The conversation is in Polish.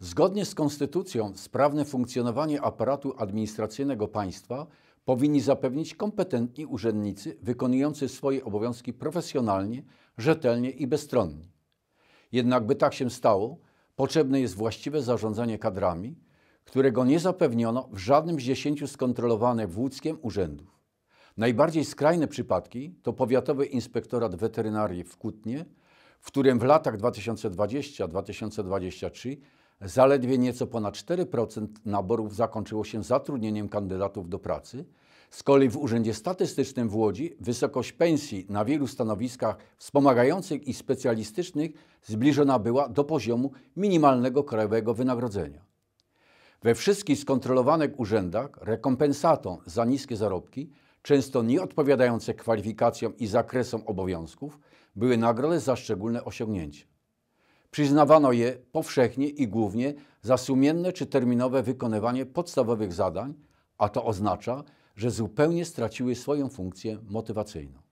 Zgodnie z konstytucją sprawne funkcjonowanie aparatu administracyjnego państwa powinni zapewnić kompetentni urzędnicy wykonujący swoje obowiązki profesjonalnie, rzetelnie i bezstronnie. Jednak by tak się stało, potrzebne jest właściwe zarządzanie kadrami, którego nie zapewniono w żadnym z dziesięciu skontrolowanych wódzkiem urzędów. Najbardziej skrajne przypadki to Powiatowy Inspektorat Weterynarii w Kutnie, w którym w latach 2020-2023 Zaledwie nieco ponad 4% naborów zakończyło się zatrudnieniem kandydatów do pracy. Z kolei w Urzędzie Statystycznym w Łodzi wysokość pensji na wielu stanowiskach wspomagających i specjalistycznych zbliżona była do poziomu minimalnego krajowego wynagrodzenia. We wszystkich skontrolowanych urzędach rekompensatą za niskie zarobki, często nieodpowiadające kwalifikacjom i zakresom obowiązków, były nagrody za szczególne osiągnięcia. Przyznawano je powszechnie i głównie za sumienne czy terminowe wykonywanie podstawowych zadań, a to oznacza, że zupełnie straciły swoją funkcję motywacyjną.